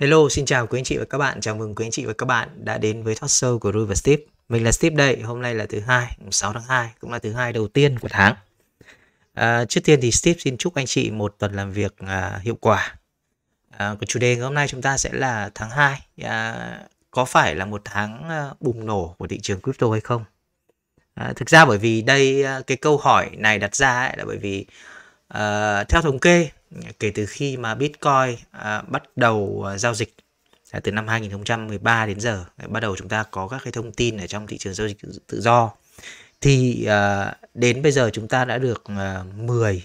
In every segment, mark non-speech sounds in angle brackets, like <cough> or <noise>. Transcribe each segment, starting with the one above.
Hello, xin chào quý anh chị và các bạn. Chào mừng quý anh chị và các bạn đã đến với talk show của Rui và Steve. Mình là Steve đây. Hôm nay là thứ hai, 6 tháng 2, cũng là thứ hai đầu tiên của tháng. À, trước tiên thì Steve xin chúc anh chị một tuần làm việc à, hiệu quả. À, của chủ đề ngày hôm nay chúng ta sẽ là tháng 2. À, có phải là một tháng à, bùng nổ của thị trường crypto hay không? À, thực ra bởi vì đây à, cái câu hỏi này đặt ra ấy, là bởi vì à, theo thống kê kể từ khi mà Bitcoin à, bắt đầu à, giao dịch à, từ năm 2013 đến giờ à, bắt đầu chúng ta có các cái thông tin ở trong thị trường giao dịch tự do thì à, đến bây giờ chúng ta đã được à, 10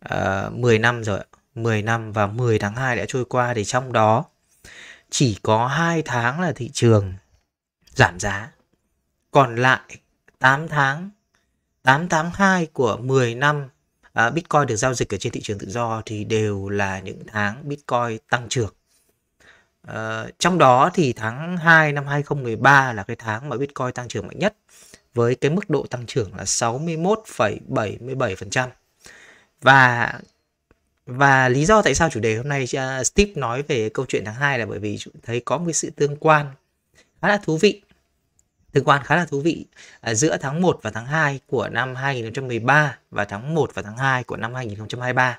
à, 10 năm rồi 10 năm và 10 tháng 2 đã trôi qua thì trong đó chỉ có 2 tháng là thị trường giảm giá còn lại 8 tháng 8 tháng 2 của 10 năm À, Bitcoin được giao dịch ở trên thị trường tự do thì đều là những tháng Bitcoin tăng trưởng. Ờ, trong đó thì tháng 2 năm 2013 là cái tháng mà Bitcoin tăng trưởng mạnh nhất với cái mức độ tăng trưởng là 61,77%. Và và lý do tại sao chủ đề hôm nay à, Steve nói về câu chuyện tháng 2 là bởi vì thấy có một cái sự tương quan khá là thú vị tương quan khá là thú vị à, giữa tháng 1 và tháng 2 của năm 2013 và tháng 1 và tháng 2 của năm 2023.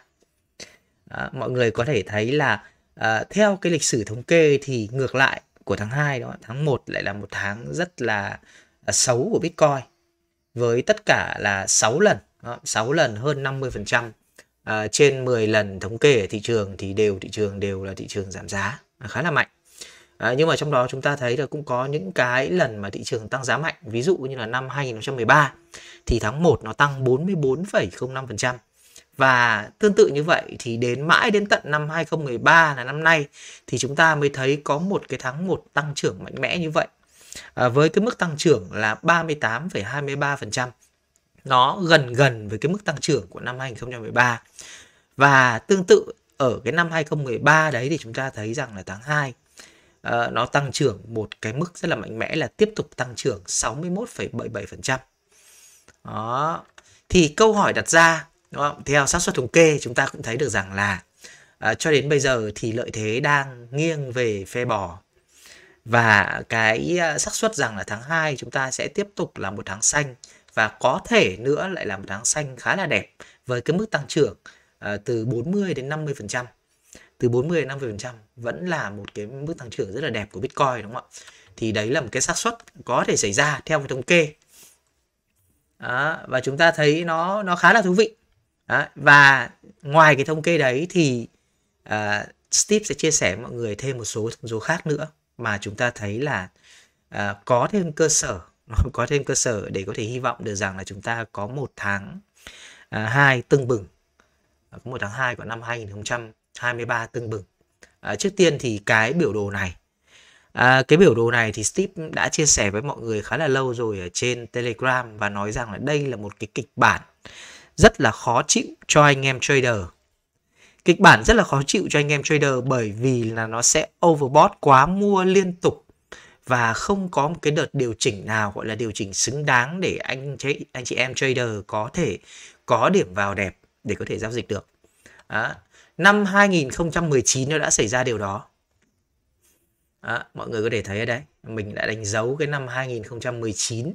À, mọi người có thể thấy là à, theo cái lịch sử thống kê thì ngược lại của tháng 2 đó, tháng 1 lại là một tháng rất là à, xấu của Bitcoin với tất cả là 6 lần, đó, 6 lần hơn 50% à, trên 10 lần thống kê ở thị trường thì đều thị trường đều là thị trường giảm giá à, khá là mạnh. À, nhưng mà trong đó chúng ta thấy là cũng có những cái lần mà thị trường tăng giá mạnh, ví dụ như là năm 2013 thì tháng 1 nó tăng 44,05%. Và tương tự như vậy thì đến mãi đến tận năm 2013 là năm nay thì chúng ta mới thấy có một cái tháng 1 tăng trưởng mạnh mẽ như vậy. À, với cái mức tăng trưởng là 38,23%. Nó gần gần với cái mức tăng trưởng của năm 2013. Và tương tự ở cái năm 2013 đấy thì chúng ta thấy rằng là tháng 2 Ờ, nó tăng trưởng một cái mức rất là mạnh mẽ là tiếp tục tăng trưởng 61,77%. Đó. Thì câu hỏi đặt ra đúng không? Theo xác suất thống kê chúng ta cũng thấy được rằng là uh, cho đến bây giờ thì lợi thế đang nghiêng về phe bò và cái ờ, xác suất rằng là tháng 2 chúng ta sẽ tiếp tục là một tháng xanh và có thể nữa lại là một tháng xanh khá là đẹp với cái mức tăng trưởng từ 40 đến 50% từ 40 đến 50% vẫn là một cái mức tăng trưởng rất là đẹp của Bitcoin đúng không ạ? Thì đấy là một cái xác suất có thể xảy ra theo cái thống kê. Đó, và chúng ta thấy nó nó khá là thú vị. Đó, và ngoài cái thống kê đấy thì uh, Steve sẽ chia sẻ với mọi người thêm một số thông số khác nữa mà chúng ta thấy là uh, có thêm cơ sở <laughs> có thêm cơ sở để có thể hy vọng được rằng là chúng ta có một tháng uh, hai tưng bừng có một tháng 2 của năm 2020 23 tương bừng. À, trước tiên thì cái biểu đồ này À, cái biểu đồ này thì Steve đã chia sẻ với mọi người khá là lâu rồi ở trên Telegram và nói rằng là đây là một cái kịch bản rất là khó chịu cho anh em trader. Kịch bản rất là khó chịu cho anh em trader bởi vì là nó sẽ overbought quá mua liên tục và không có một cái đợt điều chỉnh nào gọi là điều chỉnh xứng đáng để anh chị anh chị em trader có thể có điểm vào đẹp để có thể giao dịch được. Đó năm 2019 nó đã xảy ra điều đó đó, mọi người có thể thấy ở đây, mình đã đánh dấu cái năm 2019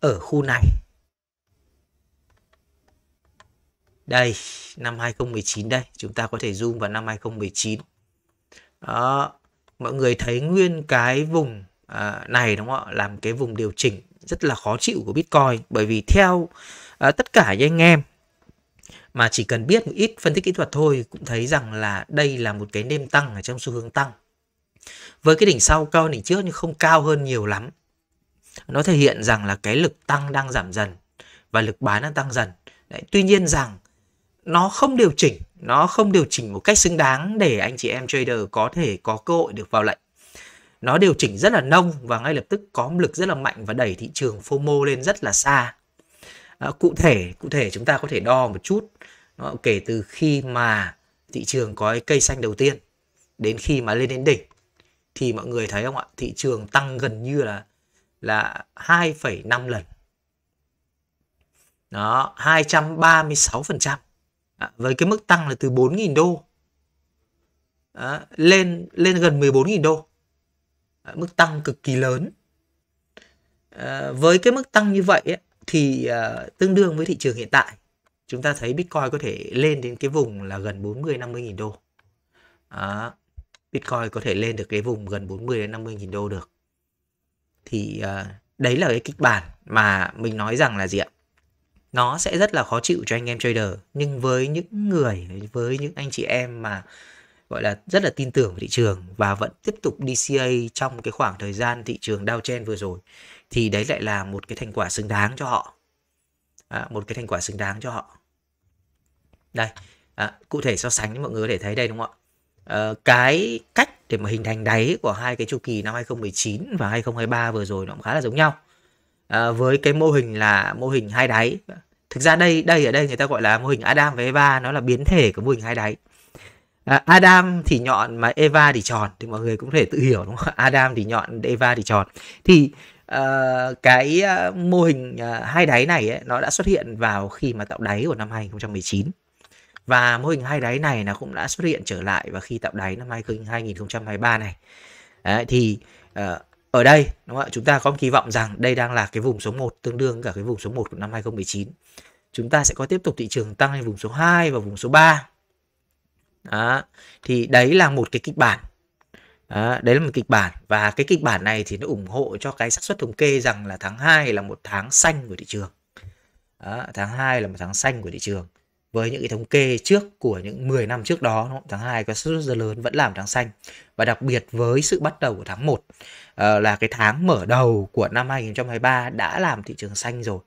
ở khu này đây năm 2019 đây chúng ta có thể zoom vào năm 2019 đó mọi người thấy nguyên cái vùng à, này đúng không ạ làm cái vùng điều chỉnh rất là khó chịu của Bitcoin bởi vì theo à, tất cả những anh em mà chỉ cần biết một ít phân tích kỹ thuật thôi cũng thấy rằng là đây là một cái nêm tăng ở trong xu hướng tăng với cái đỉnh sau cao đỉnh trước nhưng không cao hơn nhiều lắm nó thể hiện rằng là cái lực tăng đang giảm dần và lực bán đang tăng dần Đấy, tuy nhiên rằng nó không điều chỉnh nó không điều chỉnh một cách xứng đáng để anh chị em trader có thể có cơ hội được vào lệnh nó điều chỉnh rất là nông và ngay lập tức có lực rất là mạnh và đẩy thị trường FOMO lên rất là xa Ờ, cụ thể cụ thể chúng ta có thể đo một chút nó kể từ khi mà thị trường có cái cây xanh đầu tiên đến khi mà lên đến đỉnh thì mọi người thấy không ạ thị trường tăng gần như là là 2,5 lần đó 236 phần trăm với cái mức tăng là từ 4.000 đô à, lên lên gần 14.000 đô à, mức tăng cực kỳ lớn à, với cái mức tăng như vậy ấy, thì uh, tương đương với thị trường hiện tại chúng ta thấy Bitcoin có thể lên đến cái vùng là gần 40 50 nghìn đô à, Bitcoin có thể lên được cái vùng gần 40 đến 50 nghìn đô được thì uh, đấy là cái kịch bản mà mình nói rằng là gì ạ nó sẽ rất là khó chịu cho anh em trader nhưng với những người với những anh chị em mà gọi là rất là tin tưởng vào thị trường và vẫn tiếp tục DCA trong cái khoảng thời gian thị trường đau downtrend vừa rồi thì đấy lại là một cái thành quả xứng đáng cho họ à, một cái thành quả xứng đáng cho họ đây à, cụ thể so sánh mọi người để thấy đây đúng không ạ à, cái cách để mà hình thành đáy của hai cái chu kỳ năm 2019 và 2023 vừa rồi nó cũng khá là giống nhau à, với cái mô hình là mô hình hai đáy thực ra đây đây ở đây người ta gọi là mô hình Adam và Eva nó là biến thể của mô hình hai đáy à, Adam thì nhọn mà Eva thì tròn thì mọi người cũng thể tự hiểu đúng không Adam thì nhọn Eva thì tròn thì Ờ, cái ờ, mô hình uh, hai đáy này ấy, nó đã xuất hiện vào khi mà tạo đáy của năm 2019 và mô hình hai đáy này nó cũng đã xuất hiện trở lại và khi tạo đáy năm 2023 này Đấy, thì uh, ở đây đúng không ạ? chúng ta có kỳ vọng rằng đây đang là cái vùng số 1 tương đương cả cái vùng số 1 của năm 2019 chúng ta sẽ có tiếp tục thị trường tăng lên vùng số 2 và vùng số 3 đó. thì đấy là một cái kịch bản À, đấy là một kịch bản và cái kịch bản này thì nó ủng hộ cho cái xác suất thống kê rằng là tháng 2 là một tháng xanh của thị trường. À, tháng 2 là một tháng xanh của thị trường. Với những cái thống kê trước của những 10 năm trước đó, tháng 2 có xác suất rất lớn vẫn làm tháng xanh và đặc biệt với sự bắt đầu của tháng 1 à, ờ, là cái tháng mở đầu của năm 2023 đã làm thị trường xanh rồi.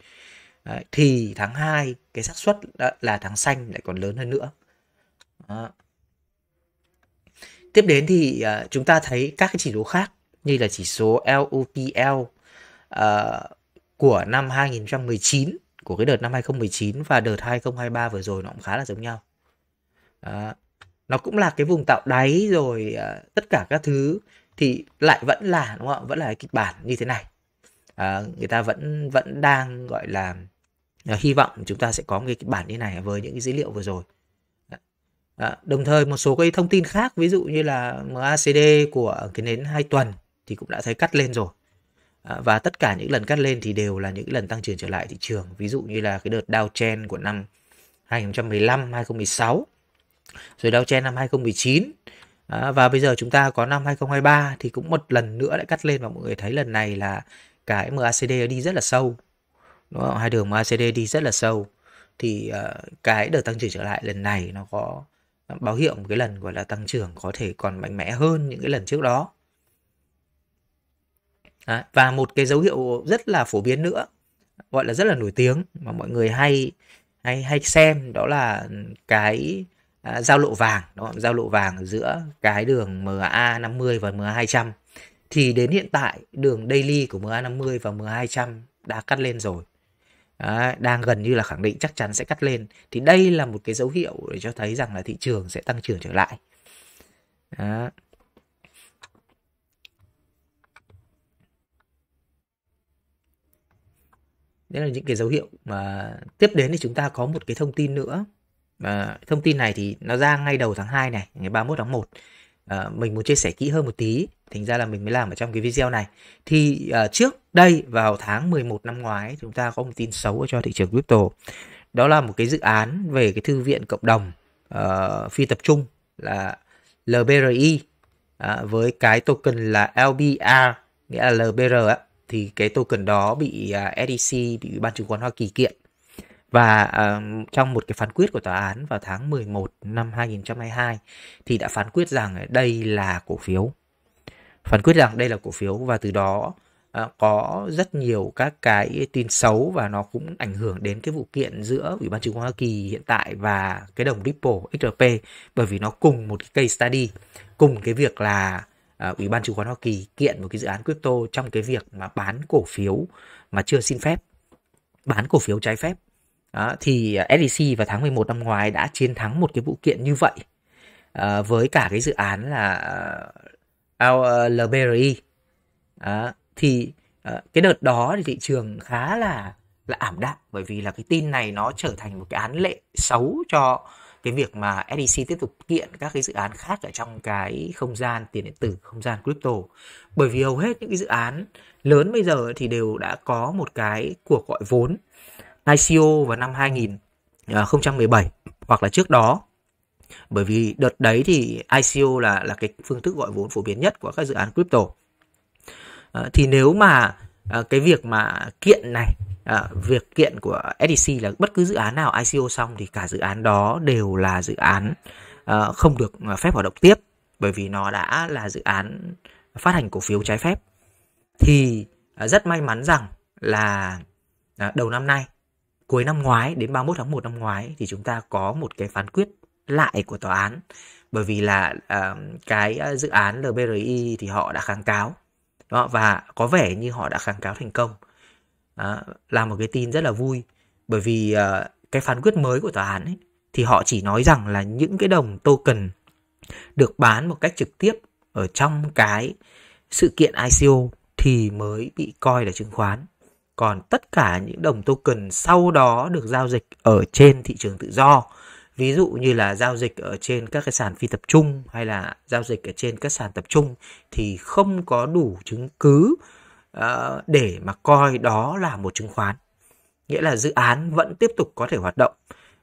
Đấy, thì tháng 2 cái xác suất là tháng xanh lại còn lớn hơn nữa. Đó. Tiếp đến thì uh, chúng ta thấy các cái chỉ số khác như là chỉ số LUPL uh, ờ, của năm 2019 của cái đợt năm 2019 và đợt 2023 vừa rồi nó cũng khá là giống nhau. Đó. Nó cũng là cái vùng tạo đáy rồi uh, tất cả các thứ thì lại vẫn là đúng không ạ? Vẫn là cái kịch bản như thế này. uh, người ta vẫn vẫn đang gọi là uh, hy vọng chúng ta sẽ có một cái kịch bản như này với những cái dữ liệu vừa rồi. À, đồng thời một số cái thông tin khác ví dụ như là MACD của cái nến 2 tuần thì cũng đã thấy cắt lên rồi. À, và tất cả những lần cắt lên thì đều là những lần tăng trưởng trở lại thị trường. Ví dụ như là cái đợt Dow downtrend của năm 2015, 2016, rồi Dow downtrend năm 2019 à, và bây giờ chúng ta có năm 2023 thì cũng một lần nữa lại cắt lên và mọi người thấy lần này là cái MACD đi rất là sâu. Đúng không? Hai đường MACD đi rất là sâu thì uh, cái đợt tăng trưởng trở lại lần này nó có báo hiệu một cái lần gọi là tăng trưởng có thể còn mạnh mẽ hơn những cái lần trước đó à, và một cái dấu hiệu rất là phổ biến nữa gọi là rất là nổi tiếng mà mọi người hay hay hay xem đó là cái à, giao lộ vàng đó giao lộ vàng giữa cái đường MA 50 và MA 200 thì đến hiện tại đường daily của MA 50 và MA 200 đã cắt lên rồi Đấy, đang gần như là khẳng định chắc chắn sẽ cắt lên thì đây là một cái dấu hiệu để cho thấy rằng là thị trường sẽ tăng trưởng trở lại Đó. đấy là những cái dấu hiệu mà tiếp đến thì chúng ta có một cái thông tin nữa mà thông tin này thì nó ra ngay đầu tháng 2 này ngày 31 tháng 1 uh, mình muốn chia sẻ kỹ hơn một tí thành ra là mình mới làm ở trong cái video này thì uh, trước đây vào tháng 11 năm ngoái chúng ta có một tin xấu cho thị trường crypto đó là một cái dự án về cái thư viện cộng đồng uh, phi tập trung là LBRI uh, với cái token là LBR nghĩa là LBR á thì cái token đó bị uh, SEC bị ban chứng khoán Hoa Kỳ kiện và uh, trong một cái phán quyết của tòa án vào tháng 11 năm 2022 thì đã phán quyết rằng ờ, đây là cổ phiếu. Phán quyết rằng đây là cổ phiếu và từ đó uh, có rất nhiều các cái tin xấu và nó cũng ảnh hưởng đến cái vụ kiện giữa Ủy ban chứng khoán Hoa Kỳ hiện tại và cái đồng Ripple XRP bởi vì nó cùng một cái case study, cùng cái việc là uh, Ủy ban chứng khoán Hoa Kỳ kiện một cái dự án crypto trong cái việc mà bán cổ phiếu mà chưa xin phép, bán cổ phiếu trái phép À, thì SEC vào tháng 11 năm ngoái đã chiến thắng một cái vụ kiện như vậy à, với cả cái dự án là LBRI. À, à thì à, cái đợt đó thì thị trường khá là là ảm đạm bởi vì là cái tin này nó trở thành một cái án lệ xấu cho cái việc mà SEC tiếp tục kiện các cái dự án khác ở trong cái không gian tiền điện tử, không gian crypto. Bởi vì hầu hết những cái dự án lớn bây giờ thì đều đã có một cái cuộc gọi vốn ICO e vào năm 2017 à, hoặc là trước đó bởi vì đợt đấy thì ICO e là là cái phương thức gọi vốn phổ biến nhất của các dự án crypto à, thì nếu mà à, cái việc mà kiện này việc kiện của SEC là bất cứ dự án nào ICO e xong thì cả dự án đó đều là dự án không được phép hoạt động tiếp bởi vì nó đã là dự án phát hành cổ phiếu trái phép thì rất may mắn rằng là đầu năm nay cuối năm ngoái đến 31 tháng 1 năm ngoái thì chúng ta có một cái phán quyết lại của tòa án bởi vì là uh, cái à, dự án LBRI thì họ đã kháng cáo đó, và có vẻ như họ đã kháng cáo thành công đó, là một cái tin rất là vui bởi vì uh, cái phán quyết mới của tòa án ấy, thì họ chỉ nói rằng là những cái đồng token được bán một cách trực tiếp ở trong cái sự kiện ICO thì mới bị coi là chứng khoán còn tất cả những đồng token sau đó được giao dịch ở trên thị trường tự do ví dụ như là giao dịch ở trên các cái sàn phi tập trung hay là giao dịch ở trên các sàn tập trung thì không có đủ chứng cứ uh, để mà coi đó là một chứng khoán nghĩa là dự án vẫn tiếp tục có thể hoạt động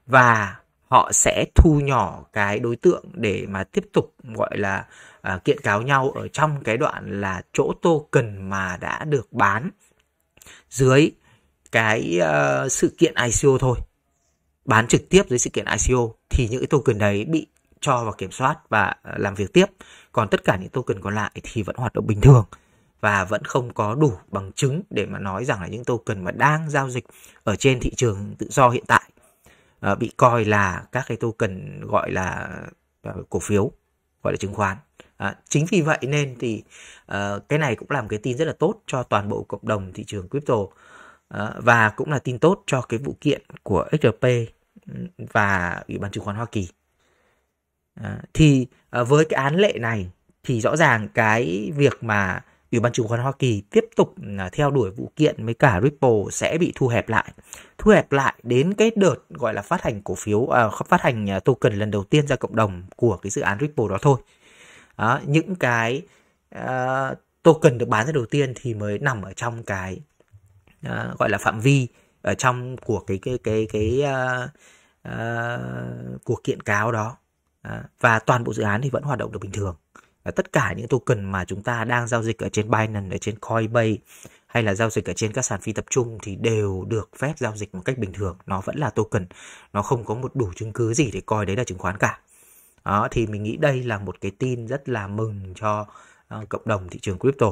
và họ sẽ thu nhỏ cái đối tượng để mà tiếp tục gọi là uh, kiện cáo nhau ở trong cái đoạn là chỗ token mà đã được bán dưới cái uh, sự kiện ICO thôi bán trực tiếp dưới sự kiện ICO thì những cái token đấy bị cho vào kiểm soát và ờ, làm việc tiếp còn tất cả những token còn lại thì vẫn hoạt động bình thường và vẫn không có đủ bằng chứng để mà nói rằng là những token mà đang giao dịch ở trên thị trường tự do hiện tại uh, bị coi là các cái token gọi là uh, cổ phiếu gọi là chứng khoán À, chính vì vậy nên thì uh, cái này cũng làm cái tin rất là tốt cho toàn bộ cộng đồng thị trường crypto uh, và cũng là tin tốt cho cái vụ kiện của XRP và ủy ban chứng khoán Hoa Kỳ. À, thì à, với cái án lệ này thì rõ ràng cái việc mà ủy ban chứng khoán Hoa Kỳ tiếp tục à, theo đuổi vụ kiện với cả Ripple sẽ bị thu hẹp lại, thu hẹp lại đến cái đợt gọi là phát hành cổ phiếu, à, phát hành token lần đầu tiên ra cộng đồng của cái dự án Ripple đó thôi đó, những cái uh, token được bán ra đầu tiên thì mới nằm ở trong cái uh, gọi là phạm vi ở trong của cái cái cái cái uh, uh, cuộc kiện cáo đó uh, và toàn bộ dự án thì vẫn hoạt động được bình thường và tất cả những token mà chúng ta đang giao dịch ở trên Binance, ở trên Coinbase hay là giao dịch ở trên các sàn phi tập trung thì đều được phép giao dịch một cách bình thường. Nó vẫn là token, nó không có một đủ chứng cứ gì để coi đấy là chứng khoán cả đó, thì mình nghĩ đây là một cái tin rất là mừng cho uh, cộng đồng thị trường crypto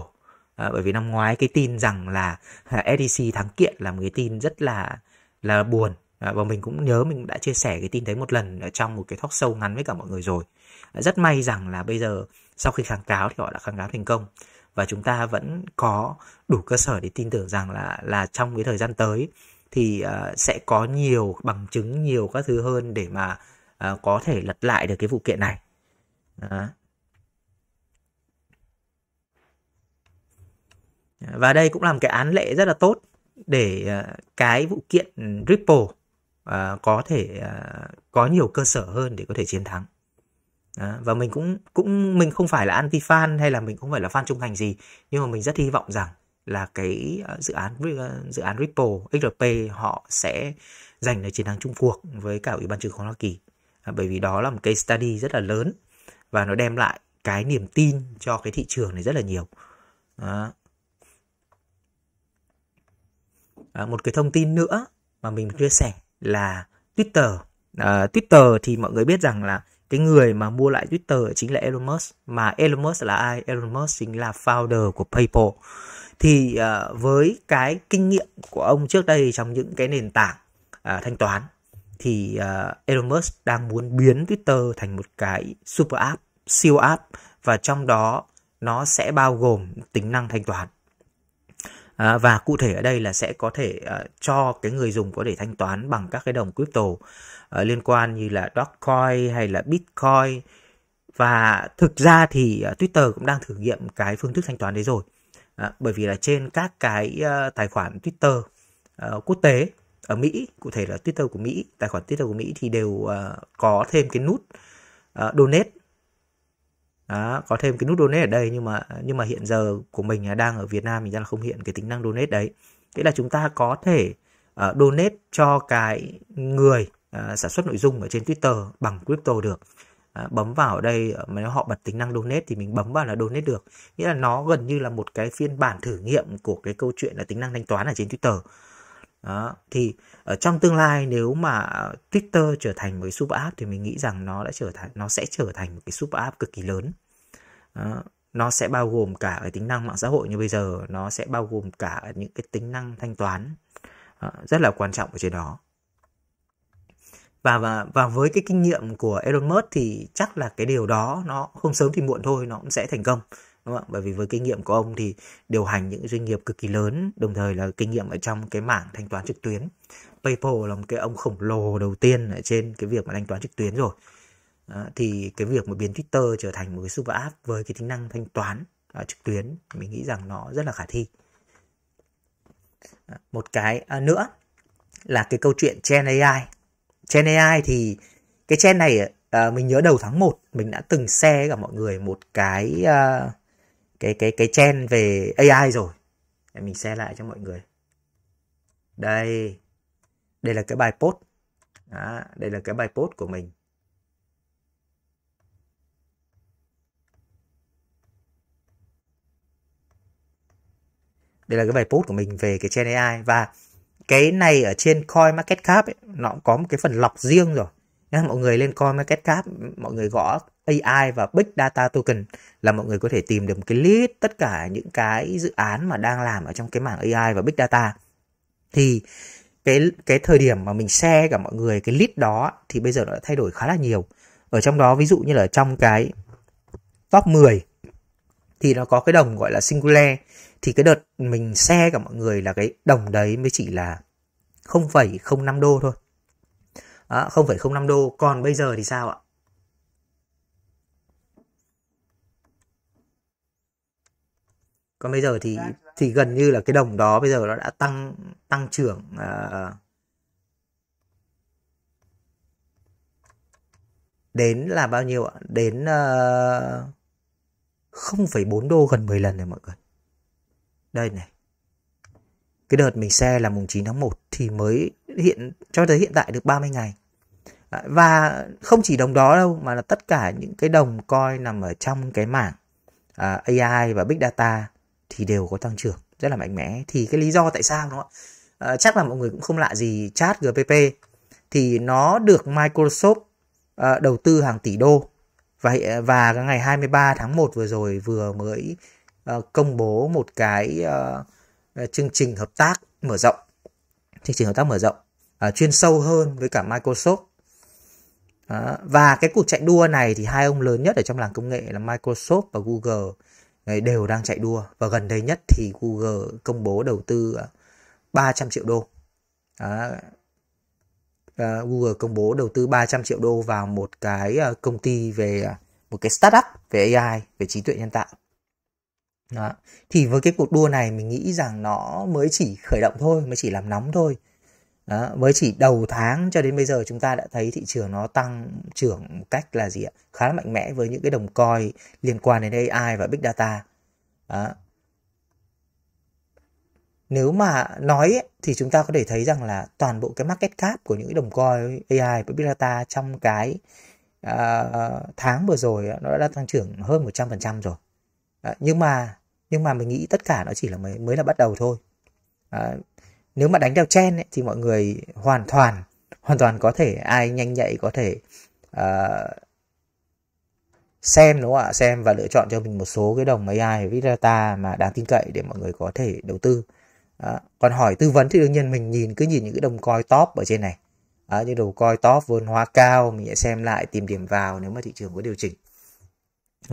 À, bởi vì năm ngoái cái tin rằng là à, SEC thắng kiện là một cái tin rất là là buồn à, và mình cũng nhớ mình đã chia sẻ cái tin đấy một lần ở trong một cái talk sâu ngắn với cả mọi người rồi à, rất may rằng là bây giờ sau khi kháng cáo thì họ đã kháng cáo thành công và chúng ta vẫn có đủ cơ sở để tin tưởng rằng là là trong cái thời gian tới thì uh, sẽ có nhiều bằng chứng nhiều các thứ hơn để mà à, có thể lật lại được cái vụ kiện này Đó. và đây cũng là một cái án lệ rất là tốt để à, cái vụ kiện Ripple à, có thể à, có nhiều cơ sở hơn để có thể chiến thắng và mình cũng cũng mình không phải là anti fan hay là mình không phải là fan trung thành gì nhưng mà mình rất hy vọng rằng là cái dự án dự án Ripple XRP họ sẽ giành được chiến thắng chung cuộc với cả ủy ban chứng khoán Hoa Kỳ À, bởi vì đó là một case study rất là lớn và nó đem lại cái niềm tin cho cái thị trường này rất là nhiều đó. À, một cái thông tin nữa mà mình chia sẻ là Twitter à, Twitter thì mọi người biết rằng là cái người mà mua lại Twitter chính là Elon Musk mà Elon Musk là ai Elon Musk chính là founder của PayPal thì à, với cái kinh nghiệm của ông trước đây trong những cái nền tảng à, thanh toán thì uh, Elon Musk đang muốn biến Twitter thành một cái super app, siêu app và trong đó nó sẽ bao gồm tính năng thanh toán. À, và cụ thể ở đây là sẽ có thể uh, cho cái người dùng có thể thanh toán bằng các cái đồng crypto uh, liên quan như là Dogecoin hay là Bitcoin và thực ra thì uh, Twitter cũng đang thử nghiệm cái phương thức thanh toán đấy rồi. À, bởi vì là trên các cái uh, tài khoản Twitter uh, quốc tế ở ờ, Mỹ cụ thể là Twitter của Mỹ tài khoản Twitter của Mỹ thì đều uh, có thêm cái nút uh, donate đó, có thêm cái nút donate ở đây nhưng mà nhưng mà hiện giờ của mình đang ở Việt Nam mình đang không hiện cái tính năng donate đấy nghĩa là chúng ta có thể uh, donate cho cái người uh, sản xuất nội dung ở trên Twitter bằng crypto được uh, bấm vào ở đây mà nếu họ bật tính năng donate thì mình bấm vào là donate được nghĩa là nó gần như là một cái phiên bản thử nghiệm của cái câu chuyện là tính năng thanh toán ở trên Twitter đó. thì ở trong tương lai nếu mà Twitter trở thành một cái super app thì mình nghĩ rằng nó đã trở thành nó sẽ trở thành một cái super app cực kỳ lớn đó. nó sẽ bao gồm cả cái tính năng mạng xã hội như bây giờ nó sẽ bao gồm cả những cái tính năng thanh toán đó. rất là quan trọng ở trên đó và và và với cái kinh nghiệm của Elon Musk thì chắc là cái điều đó nó không sớm thì muộn thôi nó cũng sẽ thành công đúng không ạ bởi vì với kinh nghiệm của ông thì điều hành những doanh nghiệp cực kỳ lớn đồng thời là kinh nghiệm ở trong cái mảng thanh toán trực tuyến PayPal là một cái ông khổng lồ đầu tiên ở trên cái việc mà thanh toán trực tuyến rồi à, thì cái việc mà biến Twitter trở thành một cái super app với cái tính năng thanh toán à, trực tuyến mình nghĩ rằng nó rất là khả thi à, một cái à, nữa là cái câu chuyện Gen AI Gen AI thì cái gen này à, mình nhớ đầu tháng 1 mình đã từng share cả mọi người một cái à, cái cái cái chen về AI rồi để mình share lại cho mọi người đây đây là cái bài post Đó, đây là cái bài post của mình đây là cái bài post của mình về cái chen AI và cái này ở trên coin market cap ấy, nó cũng có một cái phần lọc riêng rồi Nên mọi người lên coin market cap mọi người gõ AI và Big Data Token là mọi người có thể tìm được một cái list tất cả những cái dự án mà đang làm ở trong cái mảng AI và Big Data. Thì cái cái thời điểm mà mình share cả mọi người cái list đó thì bây giờ nó đã thay đổi khá là nhiều. Ở trong đó ví dụ như là trong cái top 10 thì nó có cái đồng gọi là singular thì cái đợt mình share cả mọi người là cái đồng đấy mới chỉ là 0,05 đô thôi. À, 0,05 đô còn bây giờ thì sao ạ còn bây giờ thì dạ, dạ. thì gần như là cái đồng đó bây giờ nó đã tăng tăng trưởng uh, đến là bao nhiêu ạ đến ờ, không phẩy bốn đô gần 10 lần rồi mọi người đây này cái đợt mình xe là mùng 9 tháng 1 thì mới hiện cho tới hiện tại được 30 ngày và không chỉ đồng đó đâu mà là tất cả những cái đồng coi nằm ở trong cái mảng uh, à, AI và Big Data thì đều có tăng trưởng rất là mạnh mẽ thì cái lý do tại sao nó à, chắc là mọi người cũng không lạ gì chat gpp thì nó được microsoft à, đầu tư hàng tỷ đô và và ngày 23 tháng 1 vừa rồi vừa mới à, công bố một cái à, chương trình hợp tác mở rộng chương trình hợp tác mở rộng à, chuyên sâu hơn với cả microsoft và cái cuộc chạy đua này thì hai ông lớn nhất ở trong làng công nghệ là microsoft và google đều đang chạy đua và gần đây nhất thì Google công bố đầu tư 300 à, triệu đô À, Google công bố đầu tư 300 triệu đô vào một cái à, công ty về à, một cái startup về AI về trí tuệ nhân tạo Đó. thì với cái cuộc đua này mình nghĩ rằng nó mới chỉ khởi động thôi mới chỉ làm nóng thôi đó, mới chỉ đầu tháng cho đến bây giờ chúng ta đã thấy thị trường nó tăng trưởng một cách là gì ạ khá là mạnh mẽ với những cái đồng coi liên quan đến AI và big data đó. nếu mà nói ấy, thì chúng ta có thể thấy rằng là toàn bộ cái market cap của những cái đồng coi AI và big data trong cái uh, tháng vừa rồi nó đã tăng trưởng hơn 100% rồi đó. nhưng mà nhưng mà mình nghĩ tất cả nó chỉ là mới mới là bắt đầu thôi đó nếu mà đánh theo chen ấy, thì mọi người hoàn toàn hoàn toàn có thể ai nhanh nhạy có thể uh, xem đúng không ạ xem và lựa chọn cho mình một số cái đồng AI big data mà đáng tin cậy để mọi người có thể đầu tư à, còn hỏi tư vấn thì đương nhiên mình nhìn cứ nhìn những cái đồng coi top ở trên này à, những đồng coi top vốn hóa cao mình sẽ xem lại tìm điểm vào nếu mà thị trường có điều chỉnh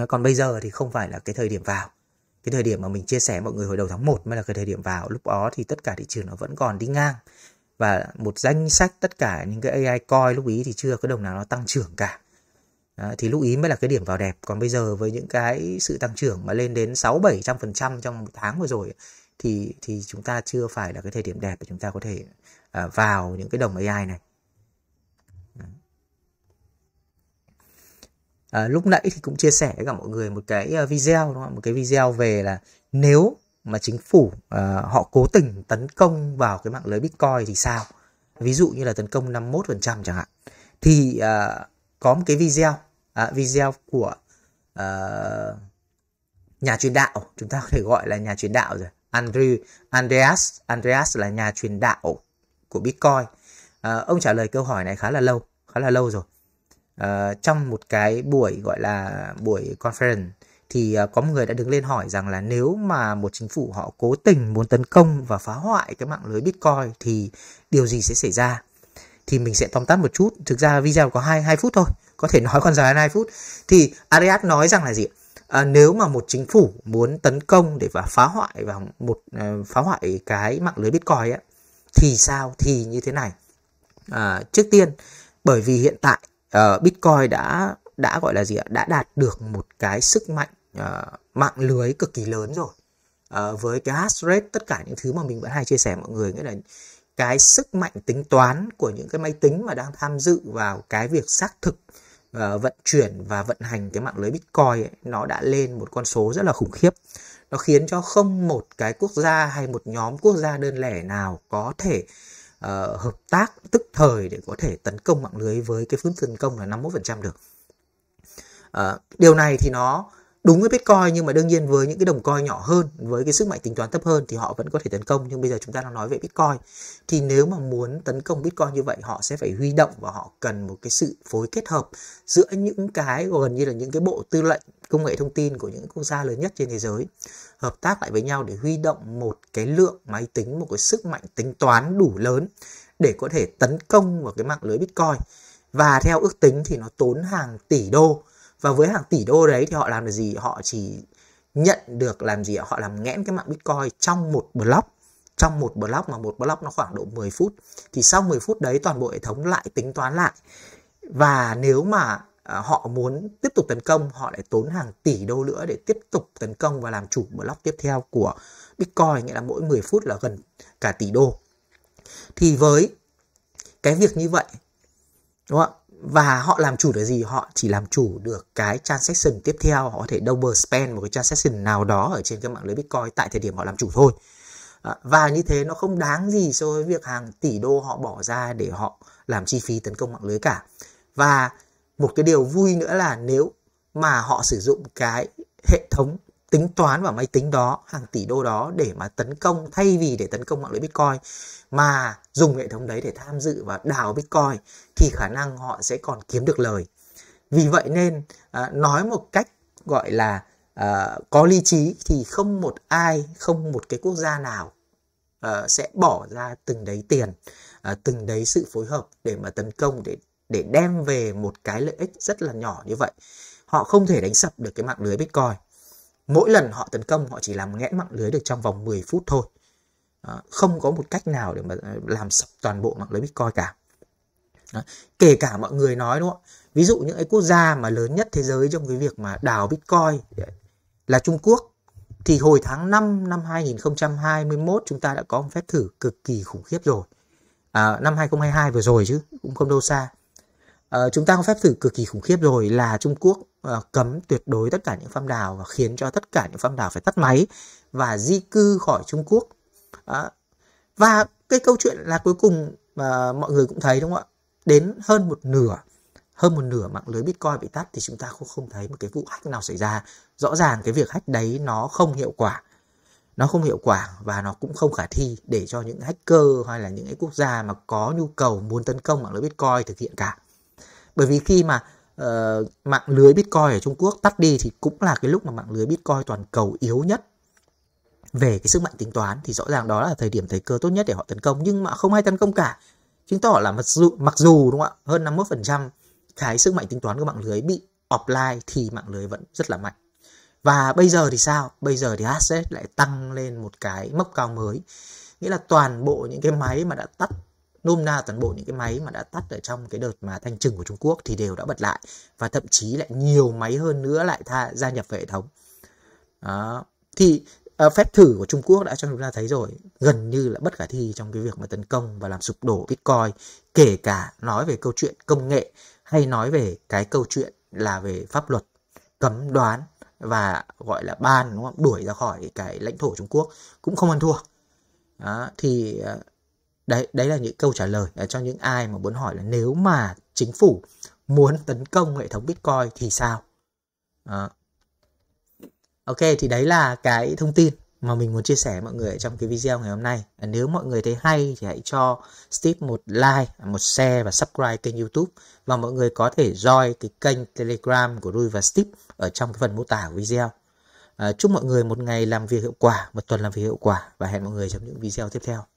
còn bây giờ thì không phải là cái thời điểm vào cái thời điểm mà mình chia sẻ mọi người hồi đầu tháng 1 mới là cái thời điểm vào lúc đó thì tất cả thị trường nó vẫn còn đi ngang và một danh sách tất cả những cái AI coin lúc ý thì chưa có đồng nào nó tăng trưởng cả Đó, thì lúc ý mới là cái điểm vào đẹp còn bây giờ với những cái sự tăng trưởng mà lên đến sáu bảy trăm phần trăm trong một tháng vừa rồi thì thì chúng ta chưa phải là cái thời điểm đẹp để chúng ta có thể uh, vào những cái đồng AI này à, lúc nãy thì cũng chia sẻ với cả mọi người một cái ờ, video đúng không? một cái video về là nếu mà chính phủ à, họ cố tình tấn công vào cái mạng lưới bitcoin thì sao ví dụ như là tấn công 51% chẳng hạn thì à, có một cái video à, video của à, nhà truyền đạo chúng ta có thể gọi là nhà truyền đạo rồi Andrew Andreas Andreas là nhà truyền đạo của Bitcoin à, ông trả lời câu hỏi này khá là lâu khá là lâu rồi uh, trong một cái buổi gọi là buổi conference thì ờ, có một người đã đứng lên hỏi rằng là nếu mà một chính phủ họ cố tình muốn tấn công và phá hoại cái mạng lưới bitcoin thì điều gì sẽ xảy ra thì mình sẽ tóm tắt một chút thực ra video có hai hai phút thôi có thể nói còn dài hai phút thì Arias nói rằng là gì à, nếu mà một chính phủ muốn tấn công để và phá hoại và một uh, phá hoại cái mạng lưới bitcoin ấy, thì sao thì như thế này à, trước tiên bởi vì hiện tại uh, Bitcoin đã đã gọi là gì ạ đã đạt được một cái sức mạnh uh, mạng lưới cực kỳ lớn rồi uh, với cái hash rate tất cả những thứ mà mình vẫn hay chia sẻ mọi người nghĩa là cái sức mạnh tính toán của những cái máy tính mà đang tham dự vào cái việc xác thực uh, vận chuyển và vận hành cái mạng lưới bitcoin ấy, nó đã lên một con số rất là khủng khiếp nó khiến cho không một cái quốc gia hay một nhóm quốc gia đơn lẻ nào có thể uh, hợp tác tức thời để có thể tấn công mạng lưới với cái phương tấn công là 51% được. Uh, điều này thì nó đúng với Bitcoin nhưng mà đương nhiên với những cái đồng coin nhỏ hơn với cái sức mạnh tính toán thấp hơn thì họ vẫn có thể tấn công nhưng bây giờ chúng ta đang nói về Bitcoin thì nếu mà muốn tấn công Bitcoin như vậy họ sẽ phải huy động và họ cần một cái sự phối kết hợp giữa những cái gần như là những cái bộ tư lệnh công nghệ thông tin của những quốc gia lớn nhất trên thế giới hợp tác lại với nhau để huy động một cái lượng máy tính một cái sức mạnh tính toán đủ lớn để có thể tấn công vào cái mạng lưới Bitcoin và theo ước tính thì nó tốn hàng tỷ đô và với hàng tỷ đô đấy thì họ làm được gì họ chỉ nhận được làm gì họ làm nghẽn cái mạng bitcoin trong một block trong một block mà một block nó khoảng độ 10 phút thì sau 10 phút đấy toàn bộ hệ thống lại tính toán lại và nếu mà à, họ muốn tiếp tục tấn công họ lại tốn hàng tỷ đô nữa để tiếp tục tấn công và làm chủ block tiếp theo của Bitcoin nghĩa là mỗi 10 phút là gần cả tỷ đô thì với cái việc như vậy đúng không ạ và họ làm chủ được gì họ chỉ làm chủ được cái transaction tiếp theo họ có thể double spend một cái transaction nào đó ở trên cái mạng lưới bitcoin tại thời điểm họ làm chủ thôi và như thế nó không đáng gì so với việc hàng tỷ đô họ bỏ ra để họ làm chi phí tấn công mạng lưới cả và một cái điều vui nữa là nếu mà họ sử dụng cái hệ thống tính toán vào máy tính đó hàng tỷ đô đó để mà tấn công thay vì để tấn công mạng lưới bitcoin mà dùng hệ thống đấy để tham dự và đào bitcoin thì khả năng họ sẽ còn kiếm được lời vì vậy nên à, nói một cách gọi là à, có lý trí thì không một ai không một cái quốc gia nào à, sẽ bỏ ra từng đấy tiền à, từng đấy sự phối hợp để mà tấn công để để đem về một cái lợi ích rất là nhỏ như vậy họ không thể đánh sập được cái mạng lưới bitcoin mỗi lần họ tấn công họ chỉ làm nghẽn mạng lưới được trong vòng 10 phút thôi đó, không có một cách nào để mà ờ, làm sập toàn bộ mạng lưới bitcoin cả đó, kể cả mọi người nói đúng không ví dụ những cái quốc gia mà lớn nhất thế giới trong cái việc mà đào bitcoin là Trung Quốc thì hồi tháng 5 năm 2021 chúng ta đã có một phép thử cực kỳ khủng khiếp rồi à, năm 2022 vừa rồi chứ cũng không đâu xa Uh, chúng ta có phép thử cực kỳ khủng khiếp rồi là Trung Quốc uh, cấm tuyệt đối tất cả những phong đào và khiến cho tất cả những phong đào phải tắt máy và di cư khỏi Trung Quốc. Uh, và cái câu chuyện là cuối cùng mà mọi người cũng thấy đúng không ạ? Đến hơn một nửa hơn một nửa mạng lưới Bitcoin bị tắt thì chúng ta cũng không thấy một cái vụ hack nào xảy ra. Rõ ràng cái việc hack đấy nó không hiệu quả. Nó không hiệu quả và nó cũng không khả thi để cho những hacker hay là những cái quốc gia mà có nhu cầu muốn tấn công mạng lưới Bitcoin thực hiện cả bởi vì khi mà uh, mạng lưới bitcoin ở trung quốc tắt đi thì cũng là cái lúc mà mạng lưới bitcoin toàn cầu yếu nhất về cái sức mạnh tính toán thì rõ ràng đó là thời điểm thời cơ tốt nhất để họ tấn công nhưng mà không ai tấn công cả chứng tỏ là mặc dù mặc dù đúng không ạ hơn 51% cái sức mạnh tính toán của mạng lưới bị offline thì mạng lưới vẫn rất là mạnh và bây giờ thì sao bây giờ thì asset lại tăng lên một cái mốc cao mới nghĩa là toàn bộ những cái máy mà đã tắt nôm na toàn bộ những cái máy mà đã tắt ở trong cái đợt mà thanh trừng của Trung Quốc thì đều đã bật lại và thậm chí lại nhiều máy hơn nữa lại tha, gia nhập về hệ thống đó. thì uh, phép thử của Trung Quốc đã cho chúng ta thấy rồi gần như là bất khả thi trong cái việc mà tấn công và làm sụp đổ Bitcoin kể cả nói về câu chuyện công nghệ hay nói về cái câu chuyện là về pháp luật cấm đoán và gọi là ban đúng không đuổi ra khỏi cái lãnh thổ Trung Quốc cũng không ăn thua đó, thì uh, đấy đấy là những câu trả lời cho những ai mà muốn hỏi là nếu mà chính phủ muốn tấn công hệ thống bitcoin thì sao à. ok thì đấy là cái thông tin mà mình muốn chia sẻ mọi người trong cái video ngày hôm nay nếu mọi người thấy hay thì hãy cho Steve một like một share và subscribe kênh YouTube và mọi người có thể join cái kênh Telegram của Rui và Steve ở trong cái phần mô tả của video ờ, chúc mọi người một ngày làm việc hiệu quả một tuần làm việc hiệu quả và hẹn mọi người trong những video tiếp theo